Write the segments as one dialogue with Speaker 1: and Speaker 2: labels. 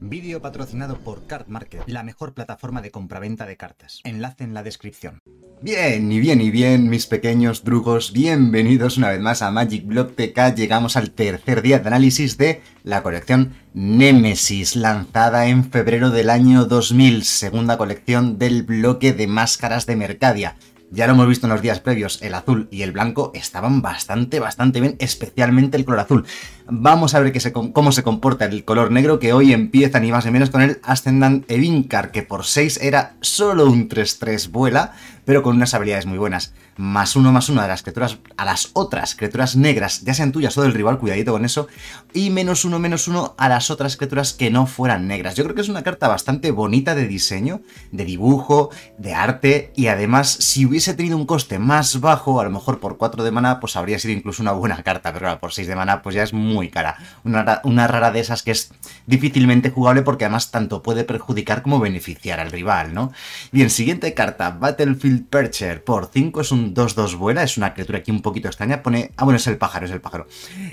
Speaker 1: Vídeo patrocinado por Card Market, la mejor plataforma de compraventa de cartas. Enlace en la descripción. Bien, y bien, y bien, mis pequeños drugos, bienvenidos una vez más a Magic Block TK. Llegamos al tercer día de análisis de la colección Nemesis, lanzada en febrero del año 2000, segunda colección del bloque de máscaras de Mercadia ya lo hemos visto en los días previos, el azul y el blanco estaban bastante, bastante bien, especialmente el color azul. Vamos a ver qué se, cómo se comporta el color negro que hoy empieza ni más ni menos con el Ascendant Evincar, que por 6 era solo un 3-3 vuela, pero con unas habilidades muy buenas. Más uno más uno a las criaturas, a las otras criaturas negras, ya sean tuyas o del rival, cuidadito con eso. Y menos uno menos uno a las otras criaturas que no fueran negras. Yo creo que es una carta bastante bonita de diseño, de dibujo, de arte. Y además, si hubiese tenido un coste más bajo, a lo mejor por 4 de mana, pues habría sido incluso una buena carta. Pero ahora por 6 de mana, pues ya es muy muy cara. Una, rara de esas que es difícilmente jugable porque además tanto puede perjudicar como beneficiar al rival, ¿no? Bien, siguiente carta, Battlefield Percher por 5, es un 2-2 vuela, es una criatura aquí un poquito extraña, pone... Ah, bueno, es el pájaro, es el pájaro.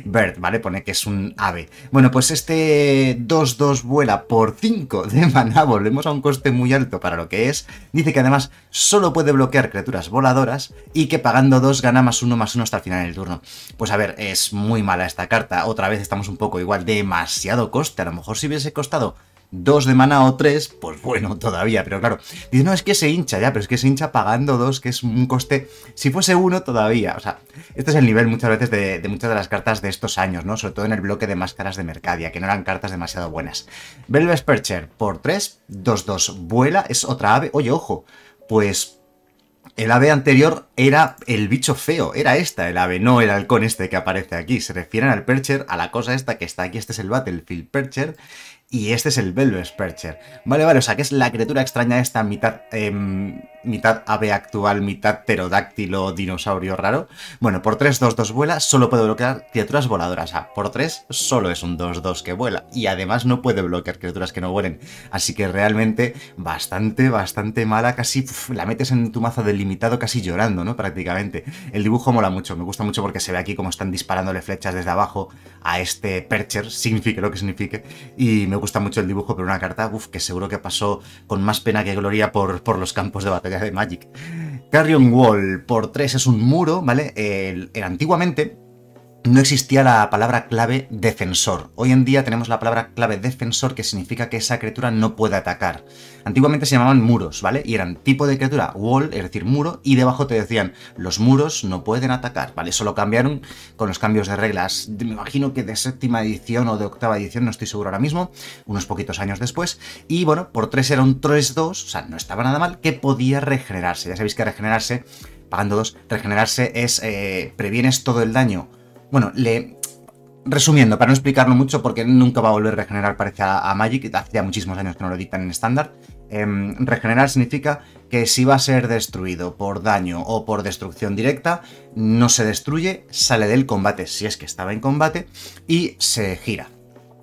Speaker 1: Bird, ¿vale? Pone que es un ave. Bueno, pues este 2-2 vuela por 5 de maná, volvemos a un coste muy alto para lo que es. Dice que además solo puede bloquear criaturas voladoras y que pagando 2 gana más 1 más 1 hasta el final del turno. Pues a ver, es muy mala esta carta otra vez estamos un poco igual, demasiado coste. A lo mejor si hubiese costado dos de mana o tres, pues bueno, todavía, pero claro. Dice, no, es que se hincha ya, pero es que se hincha pagando dos, que es un coste, si fuese uno todavía. O sea, este es el nivel muchas veces de, muchas de las cartas de estos años, ¿no? Sobre todo en el bloque de máscaras de Mercadia, que no eran cartas demasiado buenas. Velvet Percher por 3, 2-2, vuela, es otra ave. Oye, ojo, pues el ave anterior era el bicho feo, era esta el ave, no el halcón este que aparece aquí. Se refieren al Percher, a la cosa esta que está aquí, este es el Battlefield Percher, y este es el Percher. Vale, vale, o sea que es la criatura extraña esta mitad, eh, mitad ave actual, mitad pterodáctilo, dinosaurio raro. Bueno, por 3, 2, 2 vuela, solo puede bloquear criaturas voladoras. O por 3 solo es un 2, 2 que vuela. Y además no puede bloquear criaturas que no vuelen. Así que realmente bastante, bastante mala, casi la metes en tu mazo delimitado casi llorando, ¿no? Prácticamente. El dibujo mola mucho, me gusta mucho porque se ve aquí como están disparándole flechas desde abajo a este Percher, significa lo que signifique. Y me me gusta mucho el dibujo, pero una carta, uff, que seguro que pasó con más pena que gloria por, por los campos de batalla de Magic. Carrion Wall por 3 es un muro, ¿vale? el antiguamente, no existía la palabra clave defensor. Hoy en día tenemos la palabra clave defensor que significa que esa criatura no puede atacar. Antiguamente se llamaban muros, ¿vale? Y eran tipo de criatura wall, es decir, muro, y debajo te decían los muros no pueden atacar, ¿vale? Eso lo cambiaron con los cambios de reglas. Me imagino que de séptima edición o de octava edición, no estoy seguro ahora mismo, unos poquitos años después. Y bueno, por 3 era un 3-2, o sea, no estaba nada mal, que podía regenerarse. Ya sabéis que regenerarse, pagando 2, regenerarse es eh, previenes todo el daño bueno, le. Resumiendo, para no explicarlo mucho, porque nunca va a volver a regenerar, parece a, Magic, hace ya muchísimos años que no lo dictan en estándar. Em, regenerar significa que si va a ser destruido por daño o por destrucción directa, no se destruye, sale del combate si es que estaba en combate y se gira.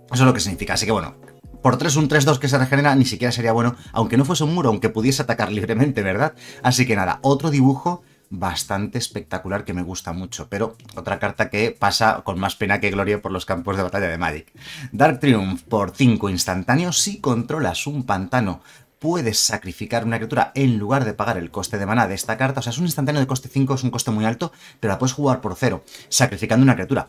Speaker 1: Eso es lo que significa. Así que bueno, por 3 un 3-2 que se regenera ni siquiera sería bueno, aunque no fuese un muro, aunque pudiese atacar libremente, ¿verdad? Así que nada, otro dibujo bastante espectacular que me gusta mucho, pero otra carta que pasa con más pena que gloria por los campos de batalla de Magic. Dark Triumph por 5 instantáneos si controlas un pantano puedes sacrificar una criatura en lugar de pagar el coste de maná de esta carta. O sea, es un instantáneo de coste 5, es un coste muy alto, pero la puedes jugar por cero, sacrificando una criatura.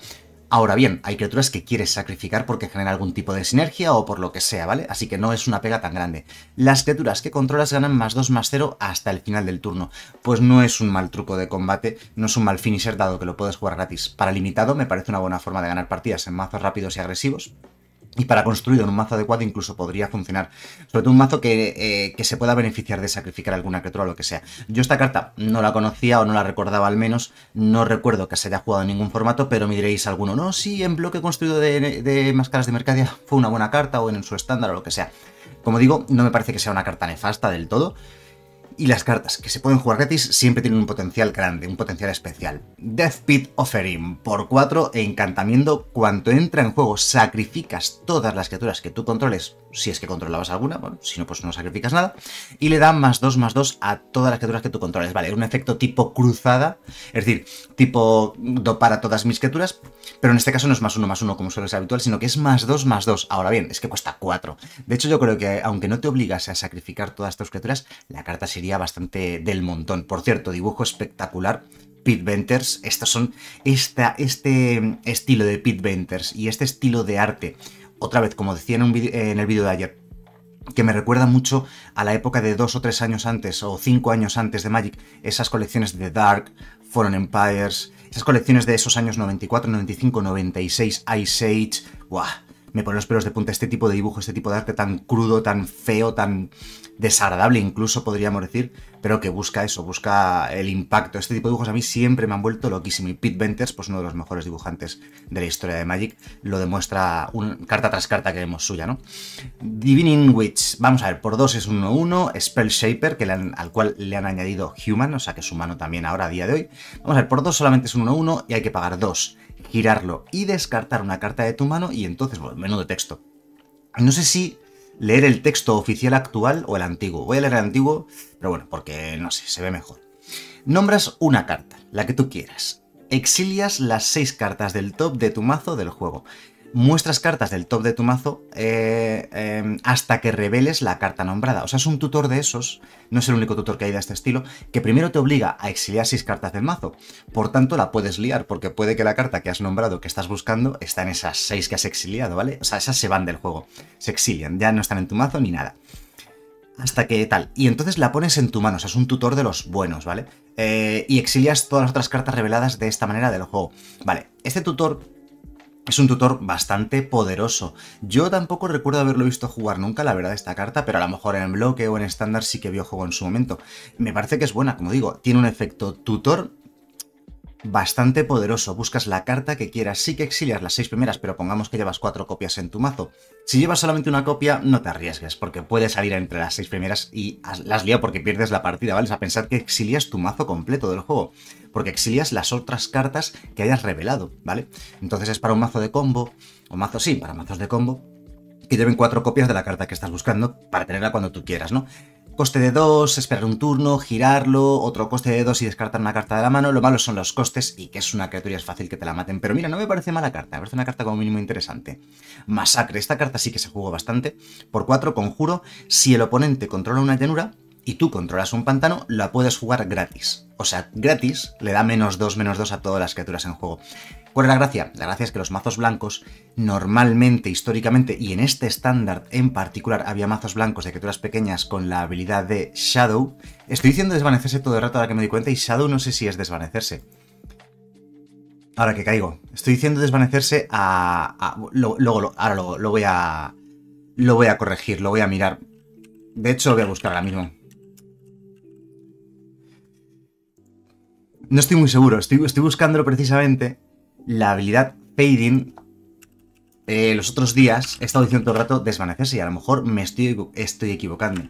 Speaker 1: Ahora bien, hay criaturas que quieres sacrificar porque genera algún tipo de sinergia o por lo que sea, ¿vale? Así que no es una pega tan grande. Las criaturas que controlas ganan más 2 más 0 hasta el final del turno. Pues no es un mal truco de combate, no es un mal finisher dado que lo puedes jugar gratis. Para limitado me parece una buena forma de ganar partidas en mazos rápidos y agresivos, y para construir en un mazo adecuado incluso podría funcionar. Sobre todo un mazo que, eh, se pueda beneficiar de sacrificar alguna criatura o lo que sea. Yo esta carta no la conocía o no la recordaba al menos. No recuerdo que se haya jugado en ningún formato, pero me diréis alguno. No, sí, en bloque construido de, de máscaras de Mercadia fue una buena carta o en su estándar o lo que sea. Como digo, no me parece que sea una carta nefasta del todo y las cartas que se pueden jugar gratis siempre tienen un potencial grande, un potencial especial. Death Pit Offering, por 4 e encantamiento, cuanto entra en juego sacrificas todas las criaturas que tú controles si es que controlabas alguna, bueno, si no, pues no sacrificas nada, y le da más 2, más 2 a todas las criaturas que tú controles, vale, es un efecto tipo cruzada, es decir, tipo dopar para todas mis criaturas, pero en este caso no es más 1, más 1 como suele ser habitual, sino que es más 2, más 2, ahora bien, es que cuesta 4, de hecho yo creo que aunque no te obligase a sacrificar todas tus criaturas, la carta sería bastante del montón, por cierto, dibujo espectacular, Pit Venters, estos son esta, este estilo de Pit Venters y este estilo de arte otra vez, como decía en, video, el vídeo de ayer, que me recuerda mucho a la época de dos o tres años antes o cinco años antes de Magic, esas colecciones de Dark, Foreign Empires, esas colecciones de esos años 94, 95, 96, Ice Age, ¡buah! me pone los pelos de punta este tipo de dibujo, este tipo de arte tan crudo, tan feo, tan desagradable incluso, podríamos decir, pero que busca eso, busca el impacto. Este tipo de dibujos a mí siempre me han vuelto loquísimo y Pete Venters, pues uno de los mejores dibujantes de la historia de Magic, lo demuestra un, carta tras carta que vemos suya, ¿no? Divining Witch, vamos a ver, por dos es 1-1, Spell Shaper, que al cual le han añadido Human, o sea que es humano también ahora a día de hoy. Vamos a ver, por dos solamente es un 1-1 y hay que pagar dos girarlo y descartar una carta de tu mano y entonces, bueno, menú de texto. No sé si leer el texto oficial actual o el antiguo. Voy a leer el antiguo, pero bueno, porque no sé, se ve mejor. Nombras una carta, la que tú quieras. Exilias las seis cartas del top de tu mazo del juego muestras cartas del top de tu mazo eh, em, hasta que reveles la carta nombrada. O sea, es un tutor de esos, no es el único tutor que hay de este estilo, que primero te obliga a exiliar seis cartas del mazo. Por tanto, la puedes liar, porque puede que la carta que has nombrado, que estás buscando, está en esas seis que has exiliado, ¿vale? O sea, esas se van del juego, se exilian, ya no están en tu mazo ni nada. Hasta que tal. Y entonces la pones en tu mano, o sea, es un tutor de los buenos, ¿vale? Eh, y exilias todas las otras cartas reveladas de esta manera del juego. Vale, este tutor es un tutor bastante poderoso. Yo tampoco recuerdo haberlo visto jugar nunca, la verdad, esta carta, pero a lo mejor en bloque o en estándar sí que vio juego en su momento. Me parece que es buena, como digo, tiene un efecto tutor bastante poderoso. Buscas la carta que quieras. Sí que exilias las seis primeras, pero pongamos que llevas cuatro copias en tu mazo. Si llevas solamente una copia, no te arriesgues, porque puede salir entre las seis primeras y las lío porque pierdes la partida, ¿vale? Es a pensar que exilias tu mazo completo del juego, porque exilias las otras cartas que hayas revelado, ¿vale? Entonces es para un mazo de combo, o mazo, sí, para mazos de combo, que lleven cuatro copias de la carta que estás buscando para tenerla cuando tú quieras, ¿no? coste de 2, esperar un turno, girarlo, otro coste de 2 y descartar una carta de la mano. Lo malo son los costes y que es una criatura es fácil que te la maten. Pero mira, no me parece mala carta, me parece una carta como mínimo interesante. Masacre, esta carta sí que se jugó bastante. Por 4, conjuro, si el oponente controla una llanura y tú controlas un pantano, la puedes jugar gratis. O sea, gratis le da menos 2, menos 2 a todas las criaturas en juego. ¿Cuál es la gracia? La gracia es que los mazos blancos, normalmente, históricamente, y en este estándar en particular, había mazos blancos de criaturas pequeñas con la habilidad de Shadow. Estoy diciendo desvanecerse todo el rato ahora que me di cuenta, y Shadow no sé si es desvanecerse. Ahora que caigo. Estoy diciendo desvanecerse a. lo, ahora lo, voy a. Lo voy a corregir, lo voy a mirar. De hecho, lo voy a buscar ahora mismo. No estoy muy seguro, estoy buscándolo precisamente la habilidad Fading eh, los otros días he estado diciendo todo el rato desvanecerse y a lo mejor me estoy, estoy equivocando.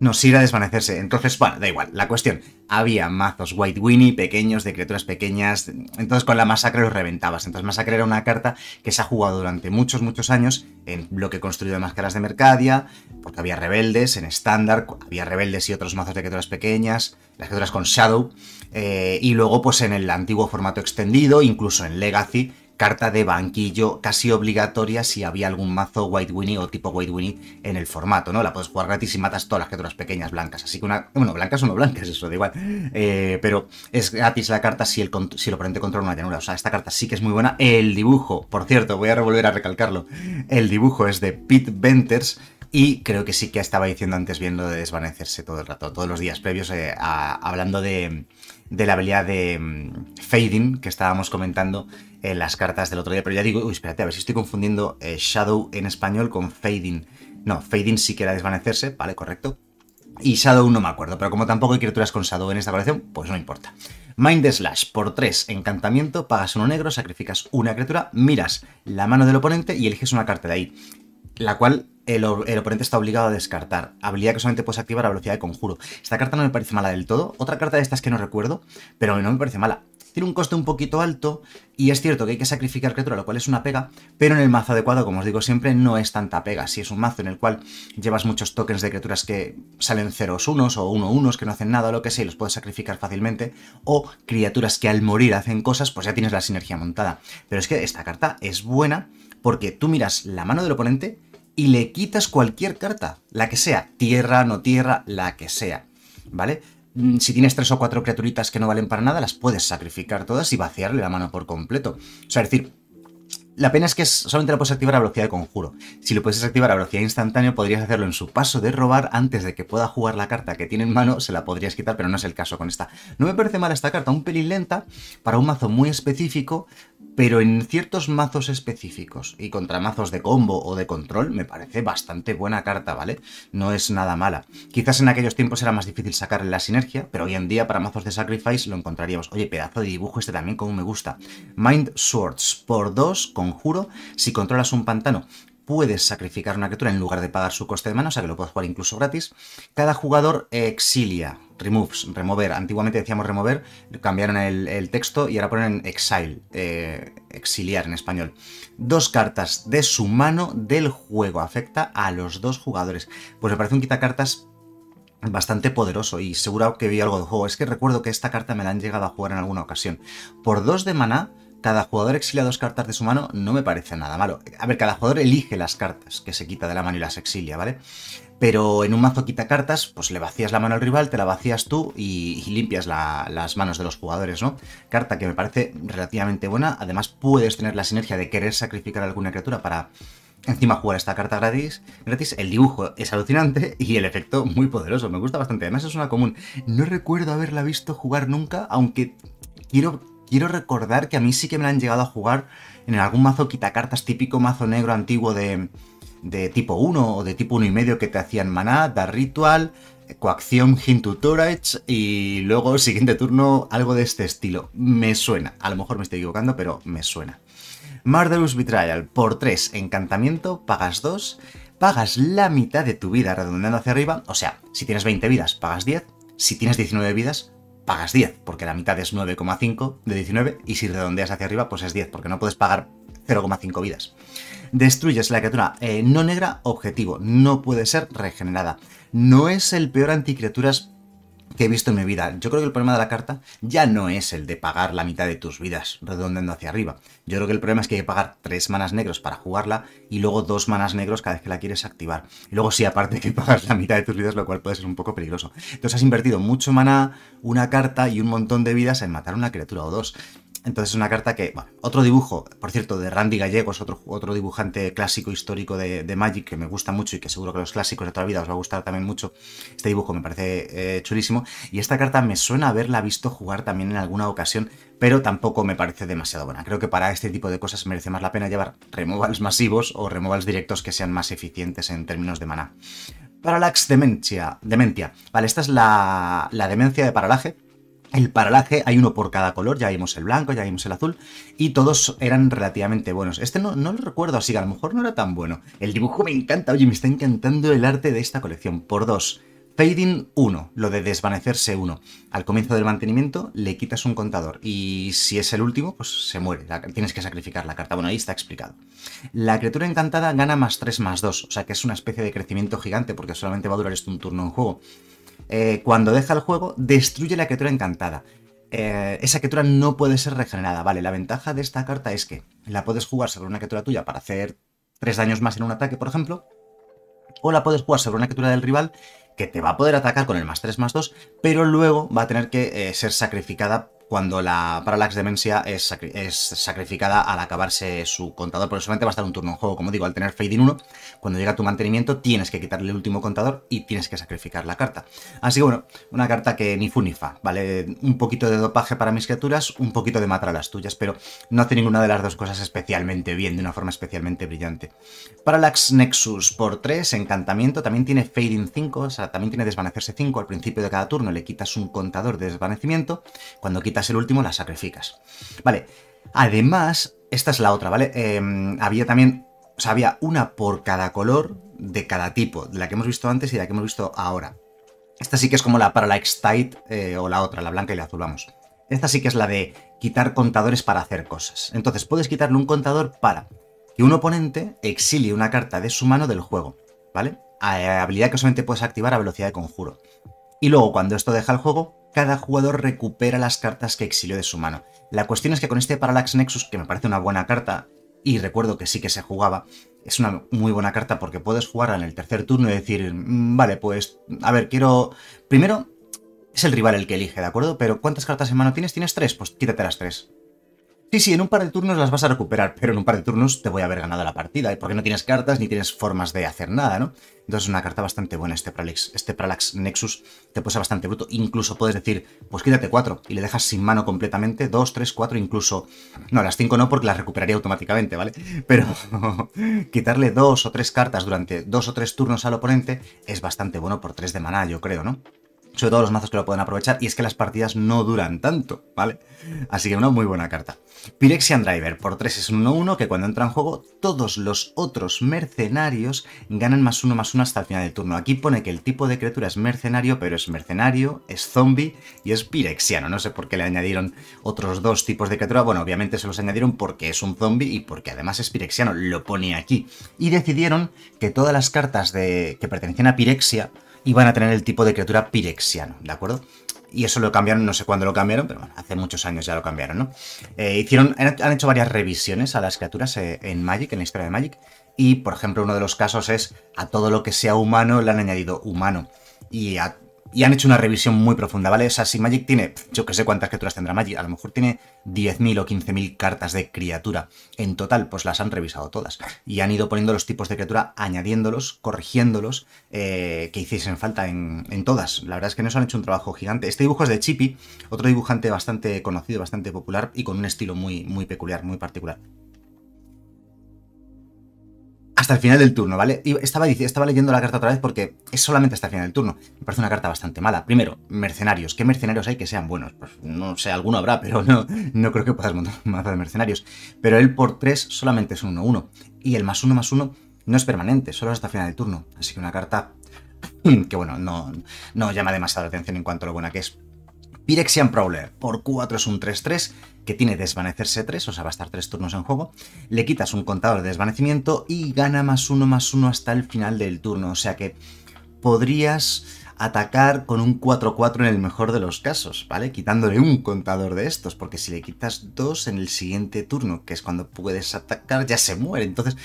Speaker 1: No, sí a desvanecerse. Entonces, bueno, da igual. La cuestión, había mazos White Winnie pequeños, de criaturas pequeñas. Entonces con la masacre los reventabas. Entonces masacre era una carta que se ha jugado durante muchos, muchos años en bloque construido de máscaras de Mercadia, porque había rebeldes en estándar, había rebeldes y otros mazos de criaturas pequeñas, las criaturas con Shadow. Eh, y luego, pues en el antiguo formato extendido, incluso en Legacy, carta de banquillo casi obligatoria si había algún mazo White Winnie o tipo White Winnie en el formato, ¿no? La puedes jugar gratis y matas todas las criaturas pequeñas blancas. Así que una. Bueno, blancas o no blancas, eso da igual. Eh, pero es gratis la carta si el, si el oponente controla una llanura. O sea, esta carta sí que es muy buena. El dibujo, por cierto, voy a volver a recalcarlo. El dibujo es de Pete Venters. Y creo que sí que estaba diciendo antes viendo de desvanecerse todo el rato, todos los días previos, eh, hablando de, de la habilidad de mm, Fading que estábamos comentando en las cartas del otro día. Pero ya digo, uy, espérate, a ver si estoy confundiendo eh, Shadow en español con Fading. No, Fading sí que era desvanecerse, vale, correcto. Y Shadow no me acuerdo, pero como tampoco hay criaturas con Shadow en esta colección, pues no importa. Mind Slash, por 3, encantamiento, pagas uno negro, sacrificas una criatura, miras la mano del oponente y eliges una carta de ahí la cual el, oponente está obligado a descartar. Habilidad que solamente puedes activar a velocidad de conjuro. Esta carta no me parece mala del todo. Otra carta de estas que no recuerdo, pero no me parece mala. Tiene un coste un poquito alto y es cierto que hay que sacrificar criatura, lo cual es una pega, pero en el mazo adecuado, como os digo siempre, no es tanta pega. Si es un mazo en el cual llevas muchos tokens de criaturas que salen 0-1 o 1-1 que no hacen nada o lo que sea y los puedes sacrificar fácilmente, o criaturas que al morir hacen cosas, pues ya tienes la sinergia montada. Pero es que esta carta es buena porque tú miras la mano del oponente y le quitas cualquier carta, la que sea, tierra, no tierra, la que sea, ¿vale? Mm, si tienes tres o cuatro criaturitas que no valen para nada, las puedes sacrificar todas y vaciarle la mano por completo. O sea, es decir, la pena es que solamente la puedes activar a velocidad de conjuro. Si lo puedes activar a velocidad instantánea, podrías hacerlo en su paso de robar antes de que pueda jugar la carta que tiene en mano, se la podrías quitar, pero no es el caso con esta. No me parece mal esta carta, un pelín lenta para un mazo muy específico, pero en ciertos mazos específicos y contra mazos de combo o de control me parece bastante buena carta, ¿vale? No es nada mala. Quizás en aquellos tiempos era más difícil sacarle la sinergia, pero hoy en día para mazos de Sacrifice lo encontraríamos. Oye, pedazo de dibujo este también como me gusta. Mind Swords, por 2, conjuro, si controlas un pantano puedes sacrificar una criatura en lugar de pagar su coste de mano, o sea que lo puedes jugar incluso gratis. Cada jugador exilia, removes, remover. Antiguamente decíamos remover, cambiaron el, texto y ahora ponen exile, eh, exiliar en español. Dos cartas de su mano del juego, afecta a los dos jugadores. Pues me parece un quitacartas bastante poderoso y seguro que vi algo de juego. Es que recuerdo que esta carta me la han llegado a jugar en alguna ocasión. Por dos de maná cada jugador exilia dos cartas de su mano no me parece nada malo. A ver, cada jugador elige las cartas que se quita de la mano y las exilia, ¿vale? Pero en un mazo quita cartas, pues le vacías la mano al rival, te la vacías tú y, limpias las manos de los jugadores, ¿no? Carta que me parece relativamente buena. Además, puedes tener la sinergia de querer sacrificar alguna criatura para encima jugar esta carta gratis, gratis, el dibujo es alucinante y el efecto muy poderoso, me gusta bastante, además es una común, no recuerdo haberla visto jugar nunca, aunque quiero quiero recordar que a mí sí que me la han llegado a jugar en algún mazo quitacartas típico mazo negro antiguo de, tipo 1 o de tipo 1 y medio que te hacían maná, dar ritual, coacción, hint to y luego siguiente turno algo de este estilo. Me suena, a lo mejor me estoy equivocando, pero me suena. Marderous Betrayal por 3, encantamiento, pagas 2, pagas la mitad de tu vida redondeando hacia arriba, o sea, si tienes 20 vidas, pagas 10, si tienes 19 vidas, pagas 10, porque la mitad es 9,5 de 19, y si redondeas hacia arriba, pues es 10, porque no puedes pagar 0,5 vidas. Destruyes la criatura eh, no negra objetivo, no puede ser regenerada. No es el peor anticriaturas que he visto en mi vida. Yo creo que el problema de la carta ya no es el de pagar la mitad de tus vidas redondeando hacia arriba. Yo creo que el problema es que hay que pagar tres manas negros para jugarla y luego dos manas negros cada vez que la quieres activar. Y luego sí, aparte de que pagas la mitad de tus vidas, lo cual puede ser un poco peligroso. Entonces has invertido mucho maná, una carta y un montón de vidas en matar una criatura o dos. Entonces es una carta que, bueno, otro dibujo, por cierto, de Randy Gallegos, otro, otro dibujante clásico histórico de, Magic que me gusta mucho y que seguro que los clásicos de toda la vida os va a gustar también mucho. Este dibujo me parece eh, chulísimo. Y esta carta me suena haberla visto jugar también en alguna ocasión, pero tampoco me parece demasiado buena. Creo que para este tipo de cosas merece más la pena llevar removals masivos o removals directos que sean más eficientes en términos de maná. Parallax Dementia. Dementia. Vale, esta es la, la demencia de paralaje el paralaje, hay uno por cada color, ya vimos el blanco, ya vimos el azul, y todos eran relativamente buenos. Este no, no lo recuerdo así, que a lo mejor no era tan bueno. El dibujo me encanta, oye, me está encantando el arte de esta colección, por dos. Fading 1, lo de desvanecerse 1. Al comienzo del mantenimiento le quitas un contador y si es el último, pues se muere. tienes que sacrificar la carta. Bueno, ahí está explicado. La criatura encantada gana más 3 más 2, o sea que es una especie de crecimiento gigante porque solamente va a durar esto un turno en juego. Eh, cuando deja el juego, destruye la criatura encantada. Eh, esa criatura no puede ser regenerada. Vale, la ventaja de esta carta es que la puedes jugar sobre una criatura tuya para hacer tres daños más en un ataque, por ejemplo, o la puedes jugar sobre una criatura del rival que te va a poder atacar con el más 3 más 2, pero luego va a tener que eh, ser sacrificada cuando la Parallax Demencia es, sacrificada al acabarse su contador, porque solamente va a estar un turno en juego. Como digo, al tener Fade in 1, cuando llega tu mantenimiento tienes que quitarle el último contador y tienes que sacrificar la carta. Así que bueno, una carta que ni fu ni fa, ¿vale? Un poquito de dopaje para mis criaturas, un poquito de matar a las tuyas, pero no hace ninguna de las dos cosas especialmente bien, de una forma especialmente brillante. Parallax Nexus por 3, encantamiento, también tiene Fading 5, o sea, también tiene desvanecerse 5 al principio de cada turno, le quitas un contador de desvanecimiento, cuando quitas es el último, la sacrificas. Vale, además, esta es la otra, ¿vale? Em, había también, o sea, había una por cada color de cada tipo, de la que hemos visto antes y la que hemos visto ahora. Esta sí que es como la para la Excite eh, o la otra, la blanca y la azul, vamos. Esta sí que es la de quitar contadores para hacer cosas. Entonces puedes quitarle un contador para que un oponente exilie una carta de su mano del juego, ¿vale? Eh, habilidad que solamente puedes activar a velocidad de conjuro. Y luego cuando esto deja el juego, cada jugador recupera las cartas que exilió de su mano. La cuestión es que con este Parallax Nexus, que me parece una buena carta, y recuerdo que sí que se jugaba, es una muy buena carta porque puedes jugarla en el tercer turno y decir, mm, vale, pues, a ver, quiero... Primero, es el rival el que elige, ¿de acuerdo? Pero ¿cuántas cartas en mano tienes? ¿Tienes tres? Pues quítate las tres. Sí, sí, en un par de turnos las vas a recuperar, pero en un par de turnos te voy a haber ganado la partida, ¿eh? porque no tienes cartas ni tienes formas de hacer nada, ¿no? Entonces es una carta bastante buena este Pralax, este Pralax Nexus, te ser bastante bruto. Incluso puedes decir, pues quítate cuatro y le dejas sin mano completamente, dos, tres, cuatro, incluso... No, las cinco no, porque las recuperaría automáticamente, ¿vale? Pero quitarle dos o tres cartas durante dos o tres turnos al oponente es bastante bueno por tres de maná, yo creo, ¿no? de todos los mazos que lo pueden aprovechar, y es que las partidas no duran tanto, ¿vale? Así que una muy buena carta. Pirexian Driver, por 3 es un 1-1, que cuando entra en juego, todos los otros mercenarios ganan más uno, más 1 hasta el final del turno. Aquí pone que el tipo de criatura es mercenario, pero es mercenario, es zombie y es pirexiano. No sé por qué le añadieron otros dos tipos de criatura. Bueno, obviamente se los añadieron porque es un zombie y porque además es pirexiano, lo pone aquí. Y decidieron que todas las cartas de... que pertenecen a Pirexia y van a tener el tipo de criatura pirexiano, ¿de acuerdo? Y eso lo cambiaron, no sé cuándo lo cambiaron, pero bueno, hace muchos años ya lo cambiaron, ¿no? Eh, hicieron, han hecho varias revisiones a las criaturas eh, en Magic, en la historia de Magic, y por ejemplo uno de los casos es a todo lo que sea humano le han añadido humano, y a y han hecho una revisión muy profunda, ¿vale? Esa Magic tiene, yo que sé cuántas criaturas tendrá Magic, a lo mejor tiene 10.000 o 15.000 cartas de criatura. En total, pues las han revisado todas. Y han ido poniendo los tipos de criatura, añadiéndolos, corrigiéndolos, eh, que hiciesen falta en, todas. La verdad es que nos han hecho un trabajo gigante. Este dibujo es de Chippy, otro dibujante bastante conocido, bastante popular y con un estilo muy, muy peculiar, muy particular hasta el final del turno, ¿vale? Y estaba, estaba leyendo la carta otra vez porque es solamente hasta el final del turno. Me parece una carta bastante mala. Primero, mercenarios. ¿Qué mercenarios hay que sean buenos? Pues no sé, alguno habrá, pero no, no creo que puedas montar un de mercenarios. Pero él por 3 solamente es un 1-1. Y el más 1 más 1 no es permanente, solo es hasta el final del turno. Así que una carta que, bueno, no, no llama demasiada atención en cuanto a lo buena que es. Pirexian Prowler por 4 es un 3-3 que tiene desvanecerse 3, o sea, va a estar 3 turnos en juego. Le quitas un contador de desvanecimiento y gana más 1 más 1 hasta el final del turno. O sea que podrías atacar con un 4-4 en el mejor de los casos, ¿vale? Quitándole un contador de estos, porque si le quitas dos en el siguiente turno, que es cuando puedes atacar, ya se muere. Entonces,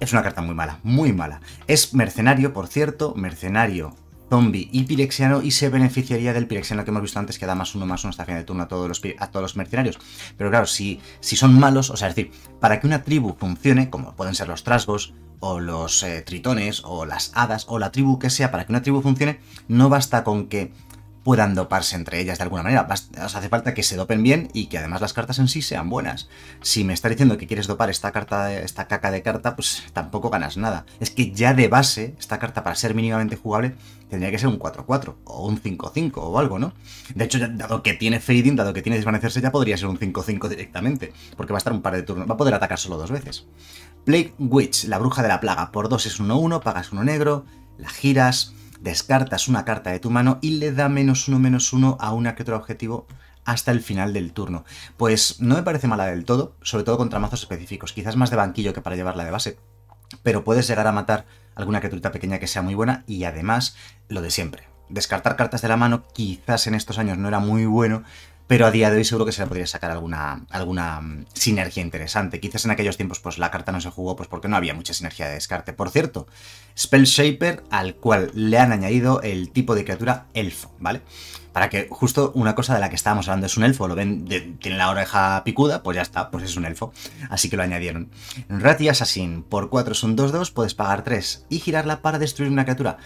Speaker 1: es una carta muy mala, muy mala. Es mercenario, por cierto, mercenario zombie y pirexiano y se beneficiaría del pirexiano que hemos visto antes que da más uno más uno hasta final de turno a todos los, a todos los mercenarios. Pero claro, si, si son malos, o sea, es decir, para que una tribu funcione, como pueden ser los trasgos, o los eh, tritones, o las hadas, o la tribu que sea, para que una tribu funcione, no basta con que puedan doparse entre ellas de alguna manera. Os hace falta que se dopen bien y que además las cartas en sí sean buenas. Si me está diciendo que quieres dopar esta carta, esta caca de carta, pues tampoco ganas nada. Es que ya de base, esta carta para ser mínimamente jugable tendría que ser un 4-4 o un 5-5 o algo, ¿no? De hecho, dado que tiene fading, dado que tiene desvanecerse, ya podría ser un 5-5 directamente, porque va a estar un par de turnos, va a poder atacar solo dos veces. Plague Witch, la bruja de la plaga, por 2 es 1-1, pagas uno negro, la giras, descartas una carta de tu mano y le da menos 1 menos 1 a una criatura objetivo hasta el final del turno. Pues no me parece mala del todo, sobre todo contra mazos específicos, quizás más de banquillo que para llevarla de base, pero puedes llegar a matar alguna criaturita pequeña que sea muy buena y además lo de siempre. Descartar cartas de la mano quizás en estos años no era muy bueno, pero a día de hoy seguro que se le podría sacar alguna, alguna mm, sinergia interesante. Quizás en aquellos tiempos pues la carta no se jugó pues porque no había mucha sinergia de descarte. Por cierto, Spell Shaper al cual le han añadido el tipo de criatura elfo, ¿vale? para que justo una cosa de la que estábamos hablando es un elfo, lo ven, tiene la oreja picuda, pues ya está, pues es un elfo, así que lo añadieron. Rat Assassin, por 4 son 2-2, puedes pagar 3 y girarla para destruir una criatura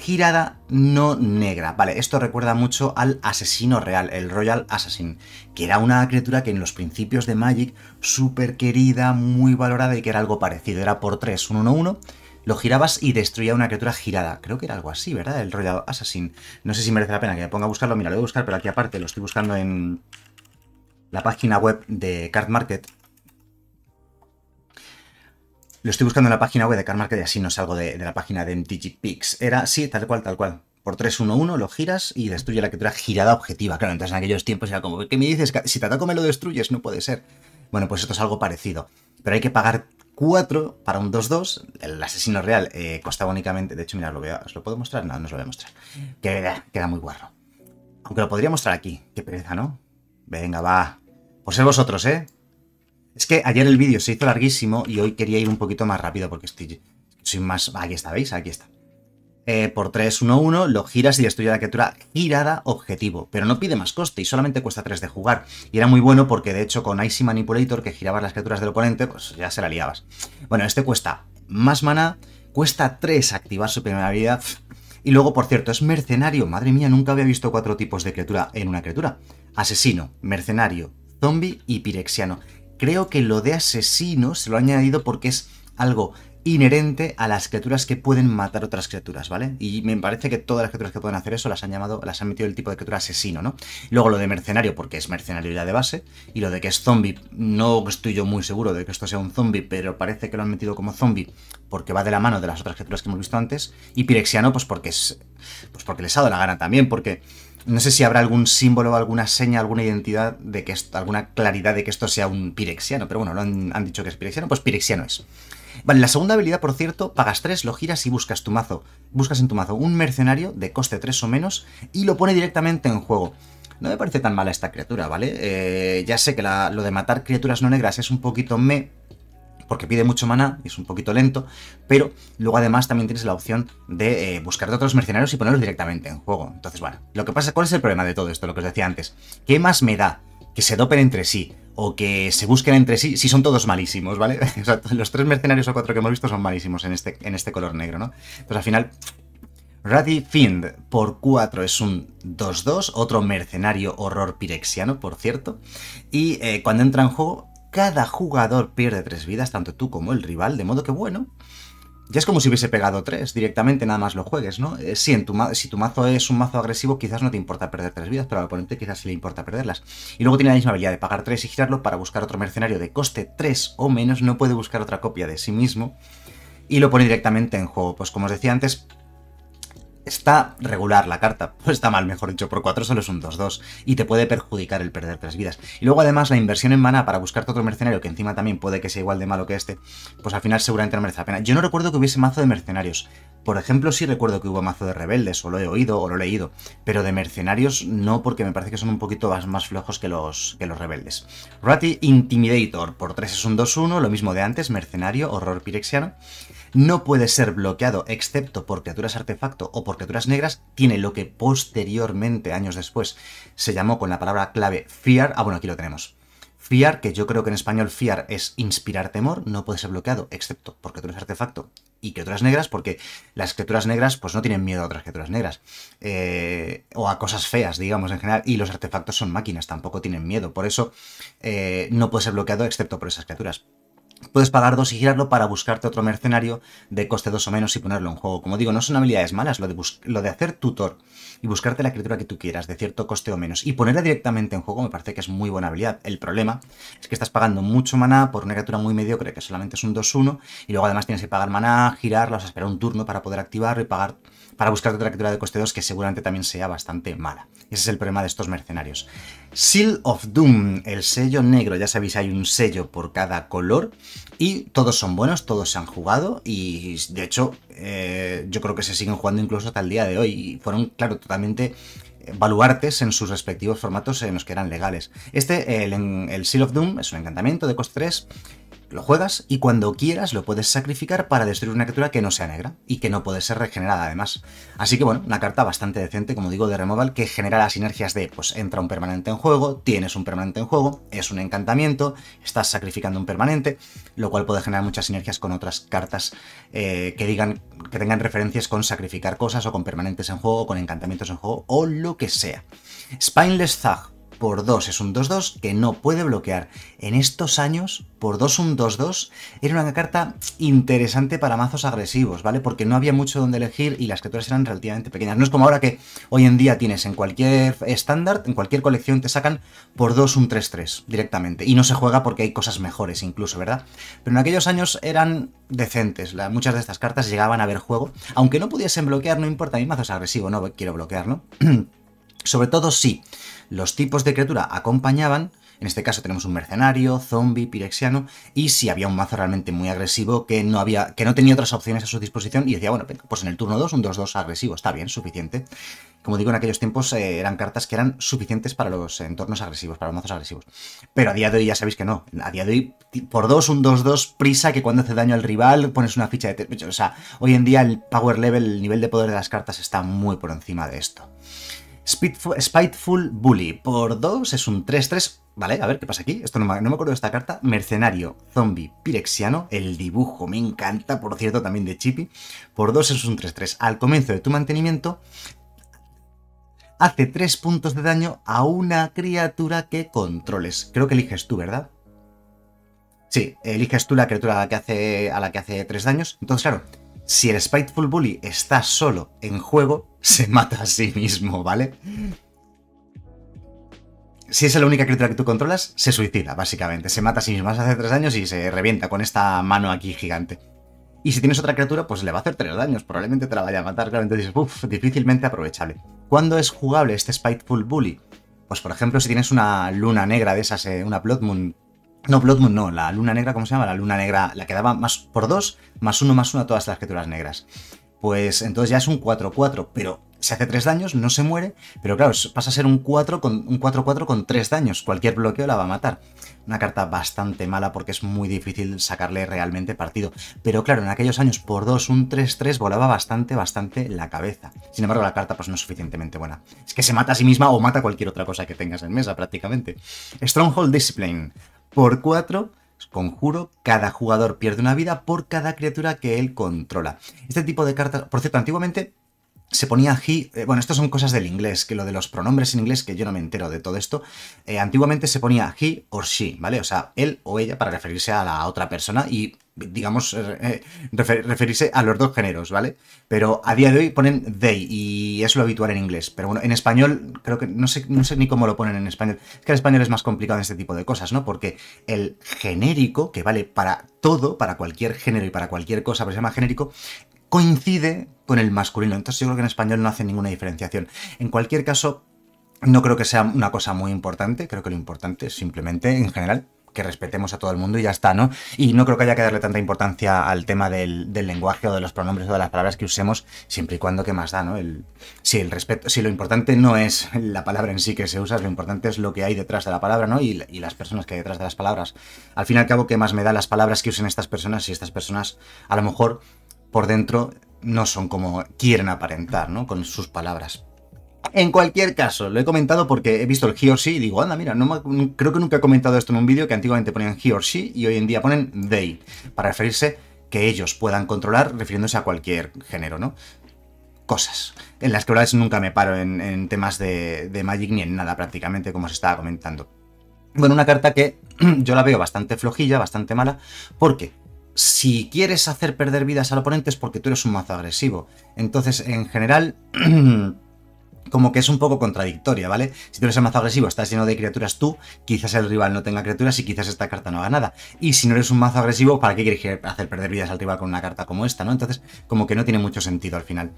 Speaker 1: girada no negra. Vale, esto recuerda mucho al asesino real, el Royal Assassin, que era una criatura que en los principios de Magic, súper querida, muy valorada y que era algo parecido. Era por 3, un 1-1 lo girabas y destruía una criatura girada. Creo que era algo así, ¿verdad? El Royal Assassin. No sé si merece la pena que me ponga a buscarlo. Mira, lo voy a buscar, pero aquí aparte lo estoy buscando en la página web de Card Market. Lo estoy buscando en la página web de Card Market y así no salgo de, la página de Picks. Era, sí, tal cual, tal cual por 3-1-1, lo giras y destruye la criatura girada objetiva. Claro, entonces en aquellos tiempos era como, ¿qué me dices? Si te ataco me lo destruyes, no puede ser. Bueno, pues esto es algo parecido. Pero hay que pagar 4 para un 2-2. El asesino real eh, costaba únicamente. De hecho, mira, lo veo, ¿os lo puedo mostrar? No, no os lo voy a mostrar. Mm. Queda, queda muy guarro. Aunque lo podría mostrar aquí. Qué pereza, ¿no? Venga, va. Por ser vosotros, ¿eh? Es que ayer el vídeo se hizo larguísimo y hoy quería ir un poquito más rápido porque estoy. Soy más. Aquí está, ¿veis? Aquí está. Eh, por 3, 1, 1, lo giras y destruye la criatura girada objetivo, pero no pide más coste y solamente cuesta 3 de jugar. Y era muy bueno porque de hecho con Icy Manipulator, que girabas las criaturas del oponente, pues ya se la liabas. Bueno, este cuesta más mana, cuesta 3 activar su primera habilidad. Y luego, por cierto, es mercenario. Madre mía, nunca había visto cuatro tipos de criatura en una criatura. Asesino, mercenario, zombie y pirexiano. Creo que lo de asesino se lo ha añadido porque es algo inherente a las criaturas que pueden matar otras criaturas, ¿vale? Y me parece que todas las criaturas que pueden hacer eso las han llamado, las han metido el tipo de criatura asesino, ¿no? Luego lo de mercenario, porque es mercenario ya de base, y lo de que es zombie, no estoy yo muy seguro de que esto sea un zombie, pero parece que lo han metido como zombie porque va de la mano de las otras criaturas que hemos visto antes, y pirexiano, pues porque es, pues porque les ha dado la gana también, porque no sé si habrá algún símbolo, alguna seña, alguna identidad de que esto, alguna claridad de que esto sea un pirexiano, pero bueno, lo han, han dicho que es pirexiano, pues pirexiano es. Vale, la segunda habilidad, por cierto, pagas 3, lo giras y buscas tu mazo. Buscas en tu mazo un mercenario de coste 3 o menos y lo pone directamente en juego. No me parece tan mala esta criatura, ¿vale? Eh, ya sé que lo de matar criaturas no negras es un poquito me, porque pide mucho mana y es un poquito lento, pero luego además también tienes la opción de eh, buscar buscarte otros mercenarios y ponerlos directamente en juego. Entonces, bueno, lo que pasa, ¿cuál es el problema de todo esto? Lo que os decía antes, ¿qué más me da que se dopen entre sí o que se busquen entre sí, si son todos malísimos, ¿vale? O sea, los tres mercenarios o cuatro que hemos visto son malísimos en este, en este color negro, ¿no? Entonces al final, Ruddy Find por cuatro es un 2-2, otro mercenario horror pirexiano, por cierto, y eh, cuando entra en juego, cada jugador pierde tres vidas, tanto tú como el rival, de modo que bueno, ya es como si hubiese pegado tres directamente, nada más lo juegues, ¿no? Eh, en tu si tu mazo es un mazo agresivo, quizás no te importa perder tres vidas, pero al oponente quizás sí le importa perderlas. Y luego tiene la misma habilidad de pagar tres y girarlo para buscar otro mercenario de coste 3 o menos, no puede buscar otra copia de sí mismo y lo pone directamente en juego. Pues como os decía antes, está regular la carta, Pues está mal, mejor dicho, por 4 solo es un 2-2 y te puede perjudicar el perder 3 vidas. Y luego además la inversión en mana para buscarte otro mercenario, que encima también puede que sea igual de malo que este, pues al final seguramente no merece la pena. Yo no recuerdo que hubiese mazo de mercenarios. Por ejemplo, sí recuerdo que hubo mazo de rebeldes, o lo he oído, o lo he leído, pero de mercenarios no, porque me parece que son un poquito más, flojos que los, que los rebeldes. Ratty Intimidator, por 3 es un 2-1, lo mismo de antes, mercenario, horror pirexiano no puede ser bloqueado excepto por criaturas artefacto o por criaturas negras, tiene lo que posteriormente, años después, se llamó con la palabra clave fear. Ah, bueno, aquí lo tenemos. Fiar, que yo creo que en español fiar es inspirar temor, no puede ser bloqueado, excepto por criaturas artefacto y criaturas negras, porque las criaturas negras pues no tienen miedo a otras criaturas negras, eh, o a cosas feas, digamos, en general, y los artefactos son máquinas, tampoco tienen miedo, por eso eh, no puede ser bloqueado excepto por esas criaturas puedes pagar dos y girarlo para buscarte otro mercenario de coste dos o menos y ponerlo en juego. Como digo, no son habilidades malas, lo de, hacer tutor y buscarte la criatura que tú quieras de cierto coste o menos y ponerla directamente en juego me parece que es muy buena habilidad. El problema es que estás pagando mucho maná por una criatura muy mediocre que solamente es un 2-1 y luego además tienes que pagar maná, girarla, o sea, esperar un turno para poder activarlo y pagar para buscarte otra criatura de coste 2 que seguramente también sea bastante mala. Ese es el problema de estos mercenarios. Seal of Doom, el sello negro, ya sabéis, hay un sello por cada color y todos son buenos, todos se han jugado y de hecho eh, yo creo que se siguen jugando incluso hasta el día de hoy y fueron, claro, totalmente eh, baluartes en sus respectivos formatos en los que eran legales. Este, el, Seal of Doom, es un encantamiento de coste 3, lo juegas y cuando quieras lo puedes sacrificar para destruir una criatura que no sea negra y que no puede ser regenerada además. Así que bueno, una carta bastante decente, como digo, de removal que genera las sinergias de, pues entra un permanente en juego, tienes un permanente en juego, es un encantamiento, estás sacrificando un permanente, lo cual puede generar muchas sinergias con otras cartas eh, que digan, que tengan referencias con sacrificar cosas o con permanentes en juego, con encantamientos en juego o lo que sea. Spineless Zag, por 2. Es un 2-2 que no puede bloquear. En estos años, por 2 un 2-2 era una carta interesante para mazos agresivos, ¿vale? Porque no había mucho donde elegir y las criaturas eran relativamente pequeñas. No es como ahora que hoy en día tienes en cualquier estándar, en cualquier colección te sacan por 2 un 3-3 directamente. Y no se juega porque hay cosas mejores incluso, ¿verdad? Pero en aquellos años eran decentes. muchas de estas cartas llegaban a ver juego. Aunque no pudiesen bloquear, no importa, mi mazo es agresivo, no quiero bloquear, ¿no? Sobre todo si los tipos de criatura acompañaban, en este caso tenemos un mercenario, zombie, pirexiano, y si había un mazo realmente muy agresivo que no, había, que no tenía otras opciones a su disposición y decía, bueno, pues en el turno 2 un 2-2 agresivo, está bien, suficiente. Como digo, en aquellos tiempos eh, eran cartas que eran suficientes para los entornos agresivos, para los mazos agresivos. Pero a día de hoy ya sabéis que no. A día de hoy, por 2, un 2-2, prisa, que cuando hace daño al rival pones una ficha de... O sea, hoy en día el power level, el nivel de poder de las cartas está muy por encima de esto. Spiteful, Bully. Por 2 es un 3-3. Vale, a ver qué pasa aquí. Esto no me, no me, acuerdo de esta carta. Mercenario, zombie, pirexiano. El dibujo me encanta, por cierto, también de Chippy. Por 2 es un 3-3. Al comienzo de tu mantenimiento, hace 3 puntos de daño a una criatura que controles. Creo que eliges tú, ¿verdad? Sí, eliges tú la criatura que hace, a la que hace 3 daños. Entonces, claro, si el Spiteful Bully está solo en juego, se mata a sí mismo, ¿vale? Si es la única criatura que tú controlas, se suicida, básicamente. Se mata a sí mismo hace tres años y se revienta con esta mano aquí gigante. Y si tienes otra criatura, pues le va a hacer tres daños. Probablemente te la vaya a matar, claro. dices, uff, difícilmente aprovechable. ¿Cuándo es jugable este Spiteful Bully? Pues por ejemplo, si tienes una luna negra de esas, eh, una Blood Moon no, Blood Moon no, la luna negra, ¿cómo se llama? La luna negra, la que daba más por dos, más uno, más uno a todas las criaturas negras. Pues entonces ya es un 4-4, pero se hace 3 daños, no se muere, pero claro, pasa a ser un 4 con un 4 con 3 daños. Cualquier bloqueo la va a matar. Una carta bastante mala porque es muy difícil sacarle realmente partido. Pero claro, en aquellos años por 2, un 3-3 volaba bastante, bastante la cabeza. Sin embargo, la carta pues no es suficientemente buena. Es que se mata a sí misma o mata cualquier otra cosa que tengas en mesa prácticamente. Stronghold Discipline por 4 conjuro, cada jugador pierde una vida por cada criatura que él controla. Este tipo de cartas, por cierto, antiguamente se ponía he, eh, bueno, estas son cosas del inglés, que lo de los pronombres en inglés, que yo no me entero de todo esto, eh, antiguamente se ponía he o she, ¿vale? O sea, él o ella para referirse a la otra persona y, digamos, eh, referirse a los dos géneros, ¿vale? Pero a día de hoy ponen they y es lo habitual en inglés. Pero bueno, en español creo que no sé, no sé ni cómo lo ponen en español. Es que el español es más complicado en este tipo de cosas, ¿no? Porque el genérico, que vale para todo, para cualquier género y para cualquier cosa, pero se llama genérico, coincide con el masculino. Entonces yo creo que en español no hace ninguna diferenciación. En cualquier caso, no creo que sea una cosa muy importante, creo que lo importante es simplemente, en general, que respetemos a todo el mundo y ya está, ¿no? Y no creo que haya que darle tanta importancia al tema del, lenguaje o de los pronombres o de las palabras que usemos, siempre y cuando que más da, ¿no? El, si el respeto, si lo importante no es la palabra en sí que se usa, lo importante es lo que hay detrás de la palabra, ¿no? Y, las personas que hay detrás de las palabras. Al fin y al cabo, ¿qué más me da las palabras que usen estas personas Y estas personas a lo mejor por dentro no son como quieren aparentar, ¿no? Con sus palabras. En cualquier caso, lo he comentado porque he visto el he or she y digo, anda, mira, no creo que nunca he comentado esto en un vídeo que antiguamente ponían he or she y hoy en día ponen they, para referirse que ellos puedan controlar refiriéndose a cualquier género, ¿no? Cosas. En las que es nunca me paro en, temas de, de, Magic ni en nada prácticamente, como se estaba comentando. Bueno, una carta que yo la veo bastante flojilla, bastante mala, porque si quieres hacer perder vidas al oponente es porque tú eres un mazo agresivo. Entonces, en general, como que es un poco contradictoria, ¿vale? Si tú eres el mazo agresivo, estás lleno de criaturas tú, quizás el rival no tenga criaturas y quizás esta carta no haga nada. Y si no eres un mazo agresivo, ¿para qué quieres hacer perder vidas al rival con una carta como esta, no? Entonces, como que no tiene mucho sentido al final.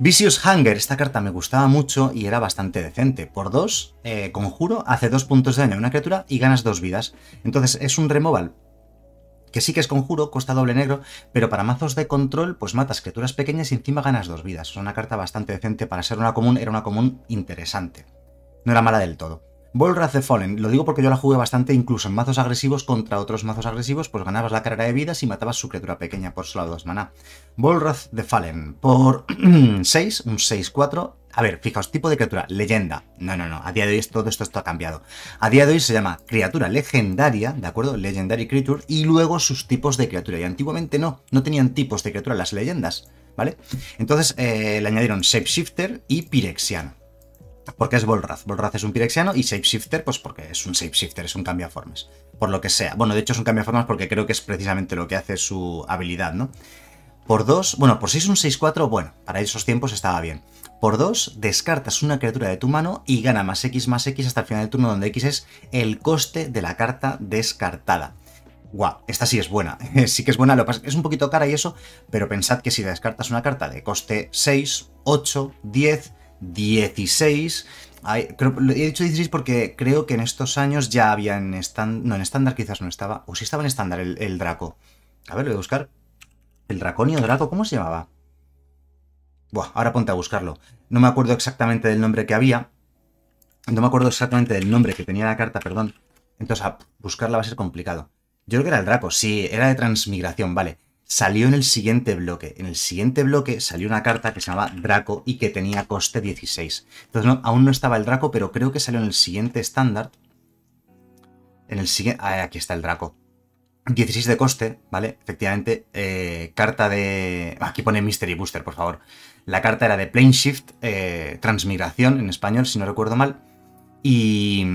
Speaker 1: Vicious Hunger, esta carta me gustaba mucho y era bastante decente. Por dos eh, conjuro, hace dos puntos de daño a una criatura y ganas dos vidas. Entonces es un removal que sí que es conjuro, costa doble negro, pero para mazos de control, pues matas criaturas pequeñas y encima ganas dos vidas. Es una carta bastante decente para ser una común, era una común interesante. No era mala del todo. Volrath the Fallen, lo digo porque yo la jugué bastante, incluso en mazos agresivos contra otros mazos agresivos, pues ganabas la carrera de vidas y matabas su criatura pequeña por solo dos maná. Volrath the Fallen, por 6, un 6-4, a ver, fijaos, tipo de criatura, leyenda. No, no, no, a día de hoy todo esto, ha cambiado. A día de hoy se llama criatura legendaria, ¿de acuerdo? Legendary Creature, y luego sus tipos de criatura. Y antiguamente no, no tenían tipos de criatura las leyendas, ¿vale? Entonces eh, le añadieron Shapeshifter y Pirexiano. Porque es Volrath, Volrath es un pirexiano y Shapeshifter, pues porque es un Shapeshifter, es un cambiaformes, Por lo que sea. Bueno, de hecho es un cambiaformes porque creo que es precisamente lo que hace su habilidad, ¿no? Por 2, bueno, por 6 un 6-4, bueno, para esos tiempos estaba bien. Por 2, descartas una criatura de tu mano y gana más X más X hasta el final del turno, donde X es el coste de la carta descartada. Guau, esta sí es buena. sí que es buena, lo es un poquito cara y eso, pero pensad que si descartas una carta de coste 6, 8, 10, 16. he dicho 16 porque creo que en estos años ya había en estándar. No, en estándar quizás no estaba. O si estaba en estándar el, el Draco. A ver, lo voy a buscar. ¿El Draconio Draco? ¿Cómo se llamaba? Buah, ahora ponte a buscarlo. No me acuerdo exactamente del nombre que había. No me acuerdo exactamente del nombre que tenía la carta, perdón. Entonces, a buscarla va a ser complicado. Yo creo que era el Draco. Sí, era de transmigración, vale. Salió en el siguiente bloque. En el siguiente bloque salió una carta que se llamaba Draco y que tenía coste 16. Entonces, aún no estaba el Draco, pero creo que salió en el siguiente estándar. En el siguiente... Ah, aquí está el Draco. 16 de coste, ¿vale? Efectivamente, eh, carta de... Aquí pone Mystery Booster, por favor. La carta era de Planeshift, Shift, eh, transmigración en español, si no recuerdo mal. Y,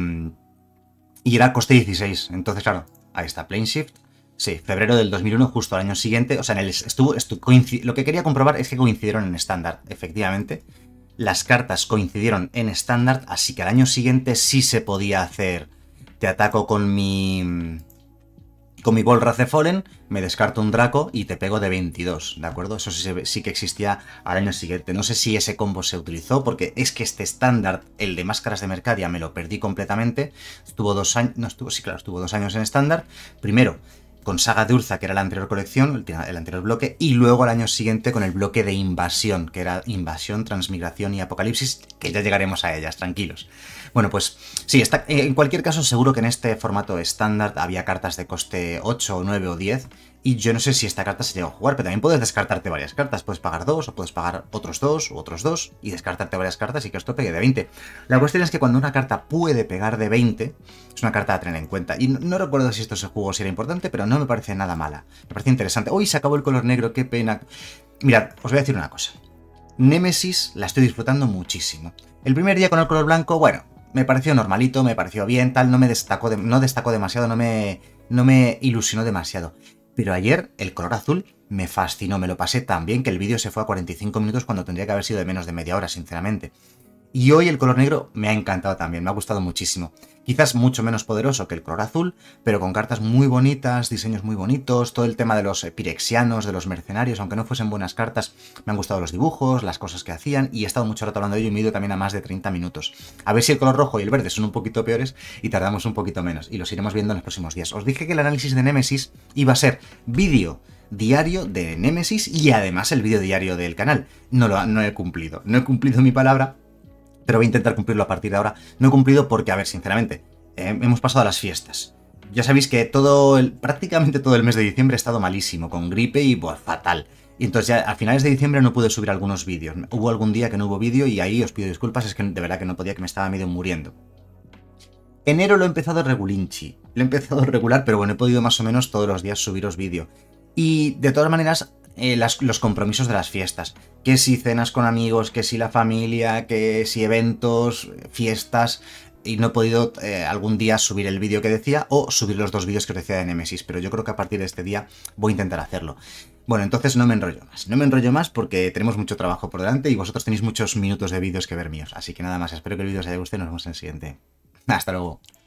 Speaker 1: y era coste 16. Entonces, claro, ahí está Planeshift, Shift. Sí, febrero del 2001, justo al año siguiente. O sea, en el estuvo, lo que quería comprobar es que coincidieron en estándar, efectivamente. Las cartas coincidieron en estándar, así que al año siguiente sí se podía hacer. Te ataco con mi con mi bolra de Fallen me descarto un Draco y te pego de 22, ¿de acuerdo? Eso sí, sí, que existía al año siguiente. No sé si ese combo se utilizó, porque es que este estándar, el de Máscaras de Mercadia, me lo perdí completamente. Estuvo dos años, no estuvo, sí, claro, estuvo dos años en estándar. Primero, con Saga de Urza, que era la anterior colección, el, anterior bloque, y luego al año siguiente con el bloque de Invasión, que era Invasión, Transmigración y Apocalipsis, que ya llegaremos a ellas, tranquilos. Bueno, pues sí, eh, en cualquier caso seguro que en este formato estándar había cartas de coste 8, 9 o 10 y yo no sé si esta carta se llega a jugar, pero también puedes descartarte varias cartas. Puedes pagar dos, o puedes pagar otros dos, u otros dos, y descartarte varias cartas y que esto pegue de 20. La cuestión es que cuando una carta puede pegar de 20, es una carta a tener en cuenta. Y no, recuerdo si esto se jugó si era importante, pero no me parece nada mala. Me parece interesante. Uy, se acabó el color negro, qué pena. Mirad, os voy a decir una cosa. Némesis la estoy disfrutando muchísimo. El primer día con el color blanco, bueno, me pareció normalito, me pareció bien, tal, no me destacó, no destacó demasiado, no me, no me ilusionó demasiado. Pero ayer el color azul me fascinó, me lo pasé tan bien que el vídeo se fue a 45 minutos cuando tendría que haber sido de menos de media hora, sinceramente. Y hoy el color negro me ha encantado también, me ha gustado muchísimo quizás mucho menos poderoso que el color azul, pero con cartas muy bonitas, diseños muy bonitos, todo el tema de los eh, pirexianos, de los mercenarios, aunque no fuesen buenas cartas, me han gustado los dibujos, las cosas que hacían, y he estado mucho rato hablando de ello y me he también a más de 30 minutos. A ver si el color rojo y el verde son un poquito peores y tardamos un poquito menos, y los iremos viendo en los próximos días. Os dije que el análisis de Nemesis iba a ser vídeo diario de Nemesis y además el vídeo diario del canal. No lo no he cumplido, no he cumplido mi palabra, pero voy a intentar cumplirlo a partir de ahora. No he cumplido porque, a ver, sinceramente, eh, hemos pasado a las fiestas. Ya sabéis que todo prácticamente todo el mes de diciembre he estado malísimo, con gripe y pues, fatal. Y entonces ya a finales de diciembre no pude subir algunos vídeos. Hubo algún día que no hubo vídeo y ahí os pido disculpas, es que de verdad que no podía, que me estaba medio muriendo. Enero lo he empezado regulinchi. Lo he empezado regular, pero bueno, he podido más o menos todos los días subiros vídeo. Y de todas maneras, eh, los compromisos de las fiestas. Que si cenas con amigos, que si la familia, que si eventos, fiestas, y no he podido eh, algún día subir el vídeo que decía o subir los dos vídeos que os decía de Nemesis, pero yo creo que a partir de este día voy a intentar hacerlo. Bueno, entonces no me enrollo más. No me enrollo más porque tenemos mucho trabajo por delante y vosotros tenéis muchos minutos de vídeos que ver míos. Así que nada más, espero que el vídeo os haya gustado y nos vemos en el siguiente. Hasta luego.